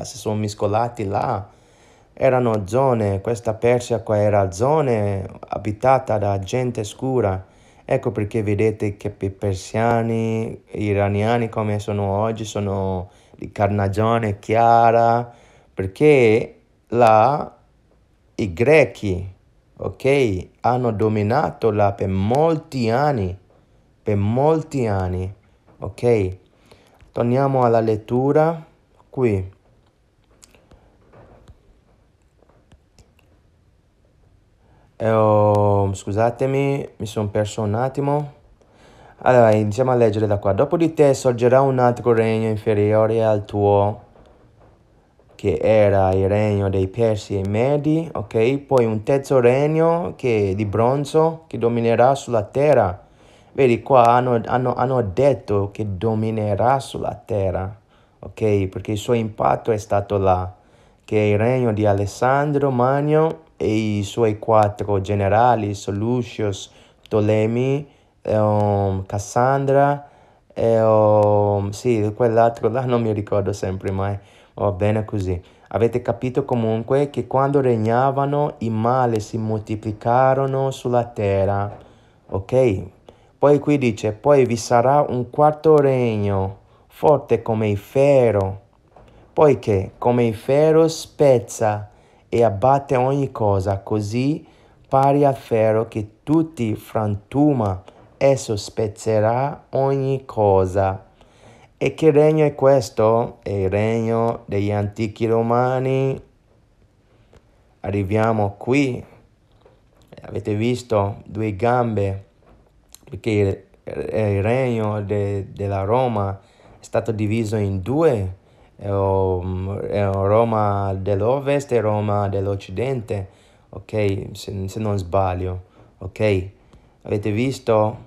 Ah, si sono miscolati là, erano zone, questa Persia qua era zone abitata da gente scura. Ecco perché vedete che i persiani, gli iraniani come sono oggi, sono di carnagione chiara, perché là i greci, ok, hanno dominato là per molti anni, per molti anni, ok. Torniamo alla lettura qui. Oh, scusatemi, mi sono perso un attimo. Allora, iniziamo a leggere da qua. Dopo di te sorgerà un altro regno inferiore al tuo, che era il regno dei Persi e Medi, ok? Poi un terzo regno che, di bronzo che dominerà sulla terra. Vedi qua hanno, hanno, hanno detto che dominerà sulla terra, ok? Perché il suo impatto è stato là, che è il regno di Alessandro Magno e i suoi quattro generali, Seleucus, Ptolemy, um, Cassandra e um, sì, quell'altro là non mi ricordo sempre, mai, va bene così. Avete capito comunque che quando regnavano i mali si moltiplicarono sulla terra, ok? Poi qui dice, poi vi sarà un quarto regno, forte come il ferro, poiché come il ferro spezza e abbatte ogni cosa così pari al ferro che tutti frantuma, esso spezzerà ogni cosa. E che regno è questo? È il regno degli antichi romani. Arriviamo qui, avete visto due gambe, perché il, regno de, della Roma è stato diviso in due Roma dell'Ovest e Roma dell'Occidente, ok? Se, se, non sbaglio, ok? Avete visto?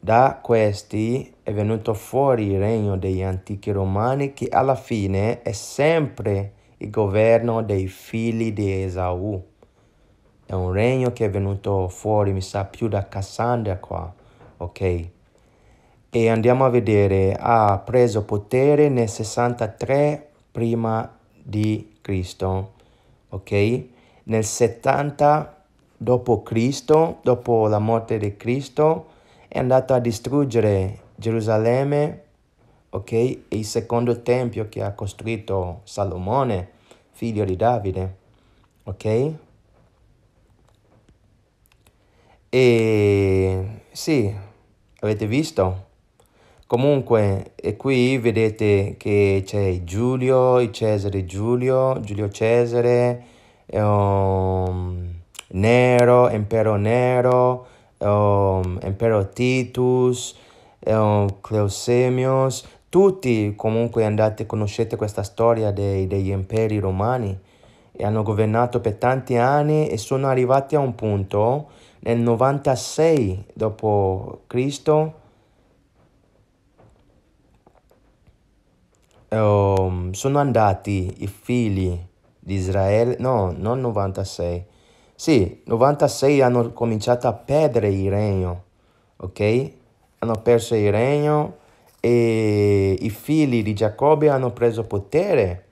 Da questi è venuto fuori il regno degli antichi romani che alla fine è sempre il governo dei figli di Esaù. È un regno che è venuto fuori, mi sa, più da Cassandra qua, ok? e andiamo a vedere ha preso potere nel 63 prima di Cristo ok nel 70 dopo Cristo dopo la morte di Cristo è andato a distruggere Gerusalemme ok e il secondo tempio che ha costruito Salomone figlio di Davide ok e sì avete visto Comunque, e qui vedete che c'è Giulio, Cesare Giulio, Giulio Cesare, um, Nero, Impero Nero, um, ehm, Impero Titus, um, ehm, Cleosemios, tutti comunque andate, conoscete questa storia dei, degli imperi romani e hanno governato per tanti anni e sono arrivati a un punto nel 96 d.C., um, sono andati i figli di Israele, no, non 96, sì, 96 hanno cominciato a perdere il regno, ok? Hanno perso il regno e i figli di Giacobbe hanno preso potere.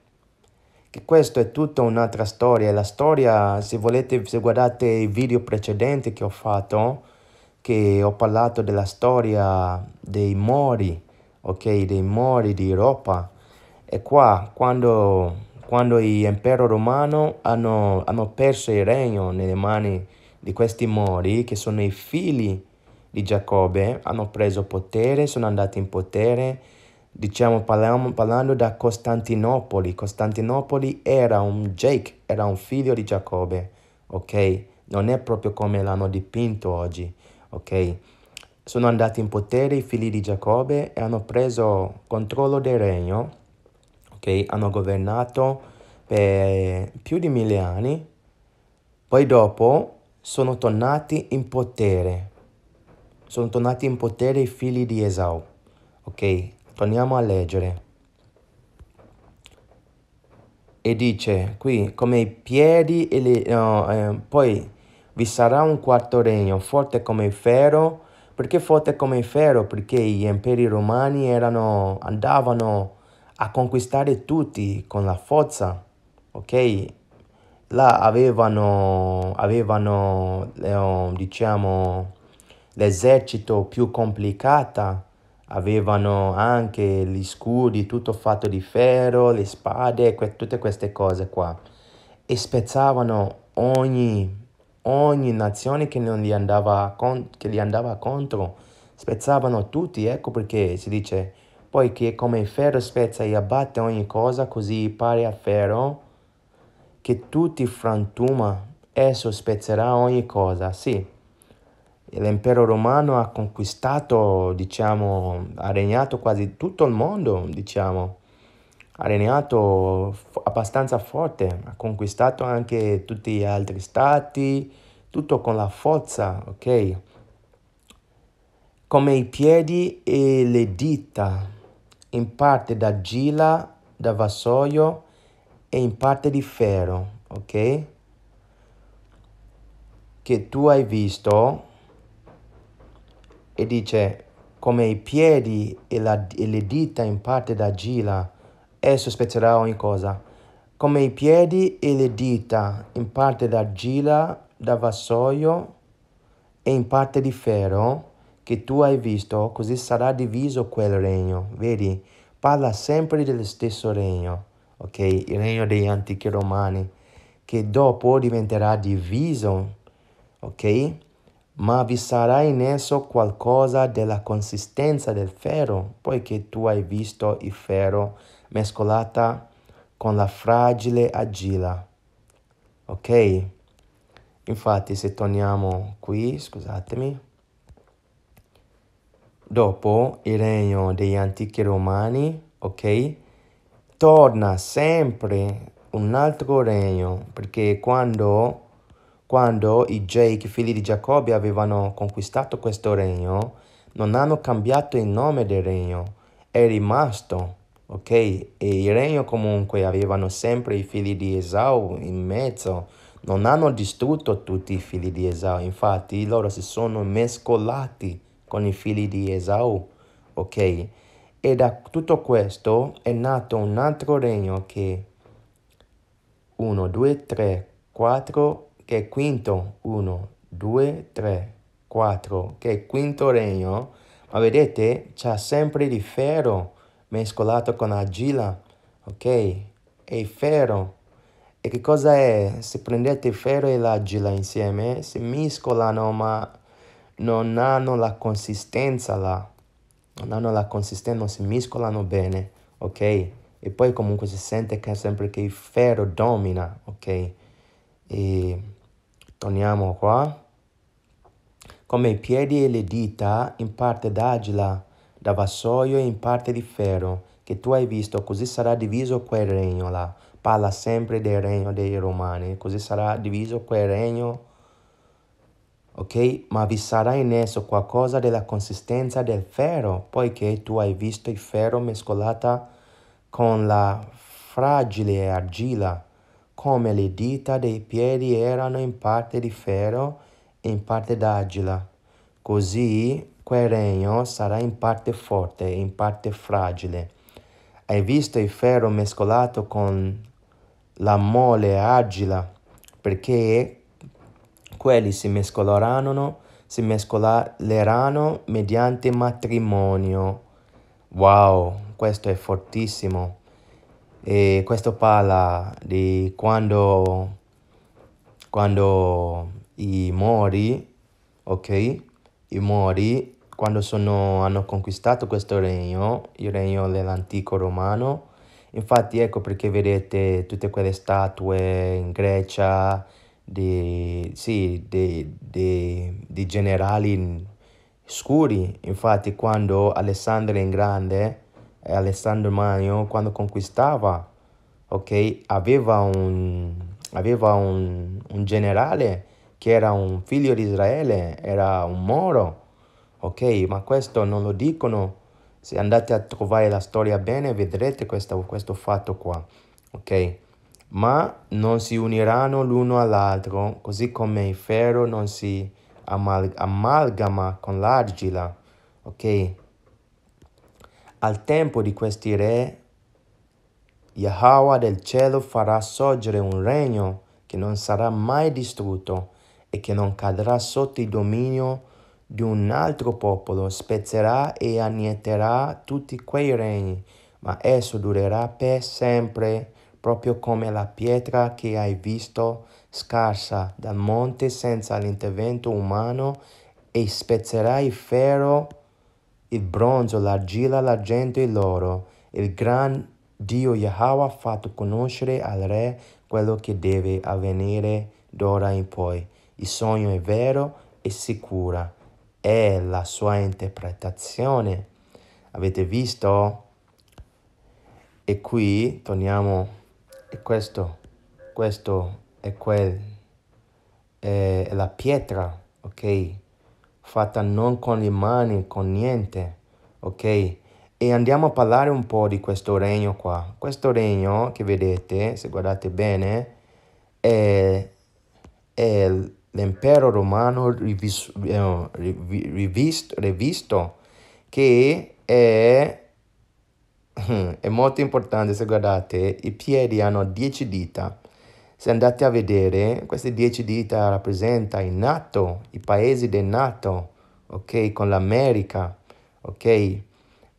Che questo è tutta un'altra storia. La storia, se volete, se guardate i video precedenti che ho fatto, che ho parlato della storia dei Mori, ok? Dei Mori di e qua, quando, quando l'impero romano hanno, hanno perso il regno nelle mani di questi mori, che sono i figli di Giacobbe, hanno preso potere, sono andati in potere, diciamo parliamo, parlando da Costantinopoli. Costantinopoli era un Jake, era un figlio di Giacobbe, ok? Non è proprio come l'hanno dipinto oggi, ok? Sono andati in potere i figli di Giacobbe e hanno preso controllo del regno che hanno governato per più di mille anni, poi dopo sono tornati in potere, sono tornati in potere i figli di Esau. Ok, torniamo a leggere. E dice qui, come i piedi e le... No, eh, poi vi sarà un quarto regno, forte come il ferro, perché forte come il ferro? Perché gli imperi romani erano, andavano a conquistare tutti con la forza, ok? Là avevano, avevano eh, oh, diciamo, l'esercito più complicato, avevano anche gli scudi, tutto fatto di ferro, le spade, que- tutte queste cose qua. E spezzavano ogni, ogni nazione che non gli andava, con- che gli andava contro, spezzavano tutti, ecco perché si dice poiché come ferro spezza e abbatte ogni cosa, così pare a ferro che tutti frantuma, esso spezzerà ogni cosa. Sì, l'impero romano ha conquistato, diciamo, ha regnato quasi tutto il mondo, diciamo, ha regnato abbastanza forte, ha conquistato anche tutti gli altri stati, tutto con la forza, ok? Come i piedi e le dita in parte gila, da vassoio e in parte di ferro, ok? Che tu hai visto e dice come i piedi e, la, e le dita in parte da gila, esso spezzerà ogni cosa. Come i piedi e le dita in parte da gila, da vassoio e in parte di ferro, che tu hai visto, così sarà diviso quel regno. Vedi, parla sempre dello stesso regno, ok? Il regno degli antichi romani, che dopo diventerà diviso, ok? Ma vi sarà in esso qualcosa della consistenza del ferro, poiché tu hai visto il ferro mescolata con la fragile agila, ok? Infatti, se torniamo qui, scusatemi. Dopo il regno degli antichi romani, ok? Torna sempre un altro regno, perché quando, quando i Jake, figli di Giacobbe, avevano conquistato questo regno, non hanno cambiato il nome del regno, è rimasto, ok? E il regno comunque avevano sempre i figli di Esau in mezzo, non hanno distrutto tutti i figli di Esau, infatti loro si sono mescolati con i figli di Esau. Ok? E da tutto questo è nato un altro regno che 1, 2, 3, 4, che è quinto, 1, 2, 3, 4, che è quinto regno, ma vedete c'è sempre di ferro mescolato con argilla, ok? E il ferro. E che cosa è? Se prendete il ferro e l'argilla insieme, si mescolano ma non hanno la consistenza là, non hanno la consistenza, non si miscolano bene, ok? E poi comunque si sente che sempre che il ferro domina, ok? E torniamo qua. Come i piedi e le dita, in parte d'agila, da vassoio e in parte di ferro, che tu hai visto, così sarà diviso quel regno là. Parla sempre del regno dei romani, così sarà diviso quel regno ok? Ma vi sarà in esso qualcosa della consistenza del ferro, poiché tu hai visto il ferro mescolata con la fragile argilla, come le dita dei piedi erano in parte di ferro e in parte d'argilla. Così quel regno sarà in parte forte e in parte fragile. Hai visto il ferro mescolato con la mole argilla, perché quelli si mescoleranno, si mescoleranno mediante matrimonio. Wow, questo è fortissimo. E questo parla di quando, quando i Mori, ok? I Mori, quando sono, hanno conquistato questo regno, il regno dell'antico romano, Infatti ecco perché vedete tutte quelle statue in Grecia, dei, sì, dei, dei, generali scuri. Infatti quando Alessandro in Grande, eh, Alessandro Magno, quando conquistava, ok, aveva un, aveva un, un generale che era un figlio di Israele, era un moro, ok? Ma questo non lo dicono. Se andate a trovare la storia bene, vedrete questo, questo fatto qua, ok? ma non si uniranno l'uno all'altro, così come il ferro non si amal- amalgama con l'argila. Ok? Al tempo di questi re, Yahweh del cielo farà sorgere un regno che non sarà mai distrutto e che non cadrà sotto il dominio di un altro popolo, spezzerà e annienterà tutti quei regni, ma esso durerà per sempre proprio come la pietra che hai visto scarsa dal monte senza l'intervento umano, e spezzerai il ferro, il bronzo, l'argilla, l'argento e l'oro. Il gran Dio Yahweh ha fatto conoscere al re quello che deve avvenire d'ora in poi. Il sogno è vero e sicuro. è la sua interpretazione. Avete visto? E qui torniamo e questo, questo e quel, è la pietra, ok? Fatta non con le mani, con niente, ok? E andiamo a parlare un po' di questo regno qua. Questo regno che vedete, se guardate bene, è, è l'impero romano rivisto, eh, rivisto, rivisto che è è molto importante se guardate, i piedi hanno 10 dita. Se andate a vedere, queste 10 dita rappresentano i NATO, i paesi del NATO, ok? Con l'America, ok?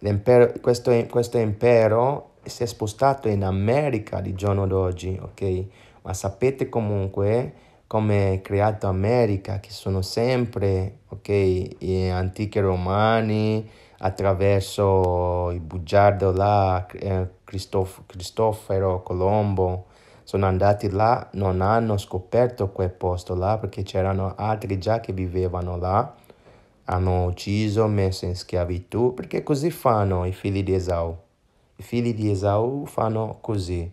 Impero, questo, questo impero si è spostato in America di giorno d'oggi, ok? Ma sapete comunque come è creato America, che sono sempre, ok, gli antichi romani, attraverso il bugiardo là, eh, Cristoforo Colombo, sono andati là, non hanno scoperto quel posto là perché c'erano altri già che vivevano là, hanno ucciso, messo in schiavitù, perché così fanno i figli di Esau. I figli di Esau fanno così,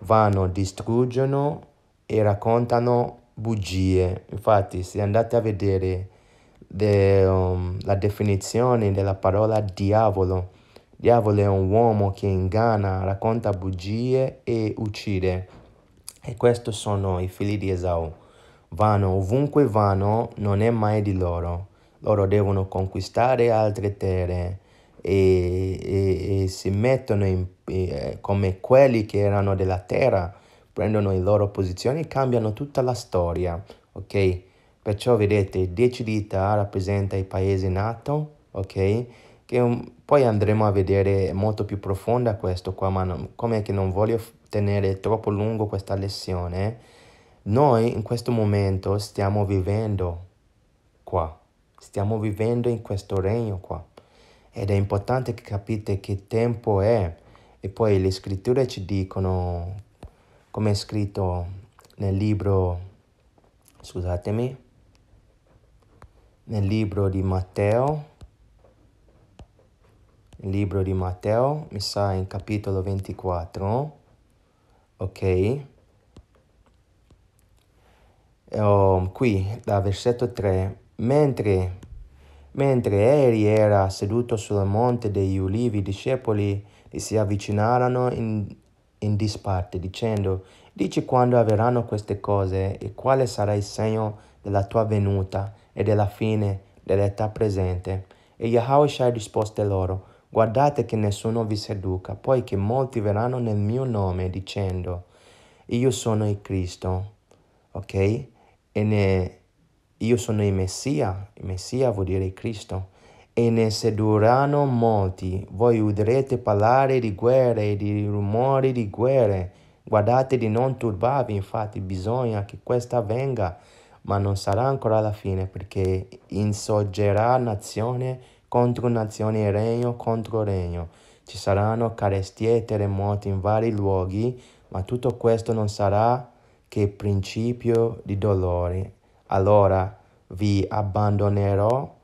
vanno, distruggono e raccontano bugie. Infatti, se andate a vedere della um, definizione della parola diavolo. Diavolo è un uomo che inganna, racconta bugie e uccide. E questi sono i figli di Esau. Vanno ovunque vanno, non è mai di loro. Loro devono conquistare altre terre e, e, e si mettono in, eh, come quelli che erano della terra, prendono le loro posizioni e cambiano tutta la storia. Ok? Perciò vedete, 10 dita rappresenta il paese nato, ok? Che un, poi andremo a vedere molto più profonda questo qua, ma come che non voglio tenere troppo lungo questa lezione, noi in questo momento stiamo vivendo qua, stiamo vivendo in questo regno qua. Ed è importante che capite che tempo è. E poi le scritture ci dicono, come è scritto nel libro, scusatemi, nel libro di Matteo, il libro di Matteo, mi sa in capitolo 24, ok? Oh, qui, da versetto 3, mentre, mentre egli era seduto sul monte degli ulivi, i discepoli gli si avvicinarono in, in disparte, dicendo, dici quando avverranno queste cose e quale sarà il segno della tua venuta e della fine dell'età presente. E Yahweh ha risposto loro, guardate che nessuno vi seduca, poiché molti verranno nel mio nome dicendo, io sono il Cristo, ok? E ne, io sono il Messia, il Messia vuol dire Cristo, e ne sedurranno molti, voi udrete parlare di guerre e di rumori di guerre, guardate di non turbarvi, infatti bisogna che questa venga, ma non sarà ancora la fine perché insorgerà nazione contro nazione e regno contro regno. Ci saranno carestie e terremoti in vari luoghi, ma tutto questo non sarà che principio di dolore. Allora vi abbandonerò,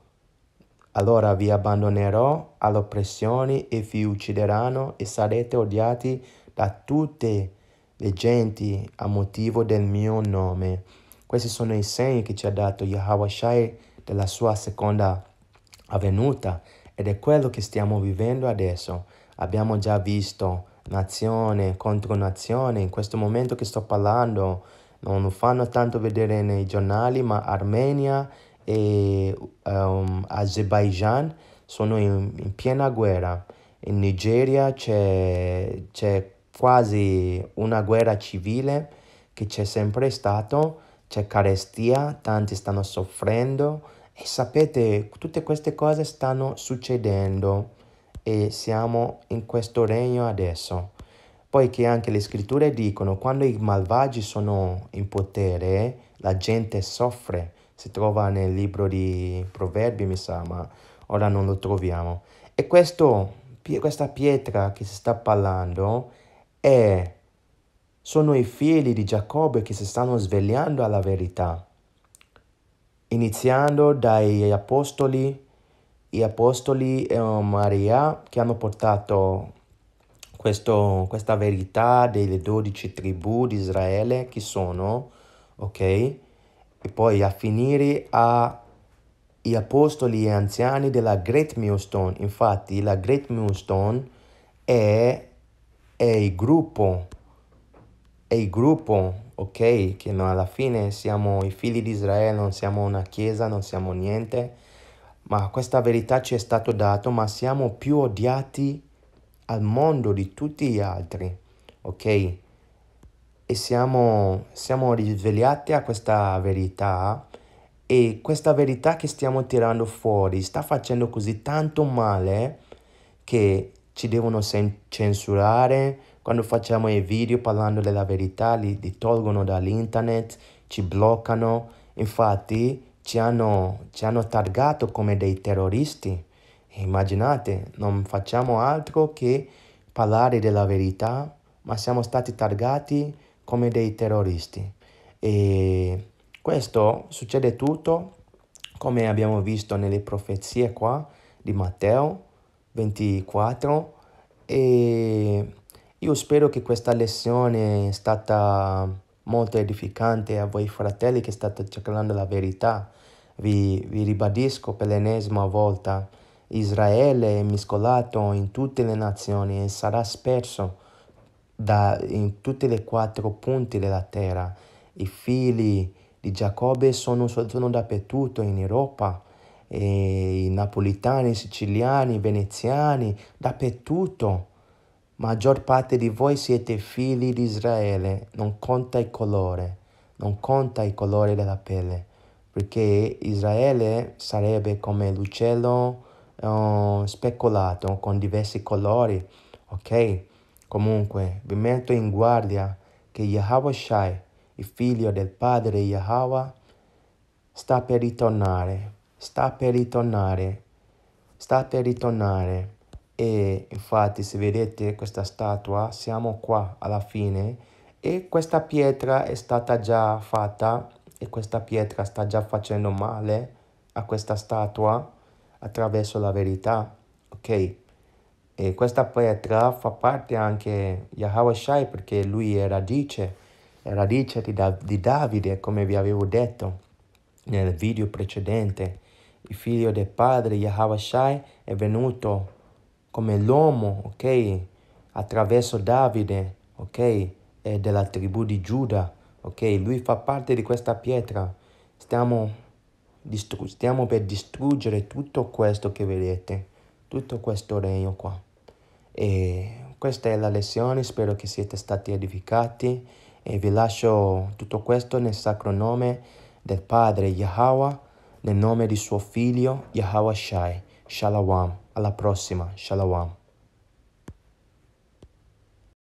allora vi abbandonerò all'oppressione e vi uccideranno e sarete odiati da tutte le genti a motivo del mio nome questi sono i segni che ci ha dato Yahweh della sua seconda avvenuta ed è quello che stiamo vivendo adesso. Abbiamo già visto nazione contro nazione, in questo momento che sto parlando non lo fanno tanto vedere nei giornali, ma Armenia e um, Azerbaijan sono in, in, piena guerra. In Nigeria c'è, c'è quasi una guerra civile che c'è sempre stato c'è carestia, tanti stanno soffrendo e sapete, tutte queste cose stanno succedendo e siamo in questo regno adesso. Poiché anche le scritture dicono quando i malvagi sono in potere, la gente soffre. Si trova nel libro di Proverbi, mi sa, ma ora non lo troviamo. E questo, questa pietra che si sta parlando è sono i figli di Giacobbe che si stanno svegliando alla verità. Iniziando dagli apostoli, gli apostoli e ehm, Maria che hanno portato questo, questa verità delle dodici tribù di Israele che sono, ok? E poi a finire agli apostoli e anziani della Great Millstone. Infatti la Great Millstone è, è il gruppo è il gruppo, ok? Che no, alla fine siamo i figli di Israele, non siamo una chiesa, non siamo niente, ma questa verità ci è stata data, ma siamo più odiati al mondo di tutti gli altri, ok? E siamo, siamo risvegliati a questa verità e questa verità che stiamo tirando fuori sta facendo così tanto male che ci devono sen- censurare, quando facciamo i video parlando della verità li, li tolgono dall'internet, ci bloccano, infatti ci hanno, ci hanno targato come dei terroristi. Immaginate, non facciamo altro che parlare della verità, ma siamo stati targati come dei terroristi. E questo succede tutto, come abbiamo visto nelle profezie qua di Matteo 24, e io spero che questa lezione è stata molto edificante a voi fratelli che state cercando la verità. Vi, vi ribadisco per l'ennesima volta, Israele è miscolato in tutte le nazioni e sarà spesso da, in tutti i quattro punti della terra. I figli di Giacobbe sono, sono dappertutto in Europa, i napolitani, i siciliani, i veneziani, dappertutto Maggior parte di voi siete figli di Israele, non conta il colore, non conta il colore della pelle, perché Israele sarebbe come l'uccello uh, speculato con diversi colori, ok? Comunque, vi metto in guardia che Yahweh Shai, il figlio del padre Yahweh, sta per ritornare, sta per ritornare, sta per ritornare. E infatti se vedete questa statua siamo qua alla fine e questa pietra è stata già fatta e questa pietra sta già facendo male a questa statua attraverso la verità, ok? E questa pietra fa parte anche di Yahweh Shai perché lui è radice, è radice di, Dav di Davide come vi avevo detto nel video precedente. Il figlio del padre Yahweh Shai è venuto come l'uomo, ok? Attraverso Davide, ok? È della tribù di Giuda, ok? Lui fa parte di questa pietra. Stiamo, stiamo per distruggere tutto questo che vedete, tutto questo regno qua. E questa è la lezione, spero che siete stati edificati e vi lascio tutto questo nel sacro nome del Padre Yahweh, nel nome di suo figlio Yahweh Shai. Shalom. Alla prossima, Shalom.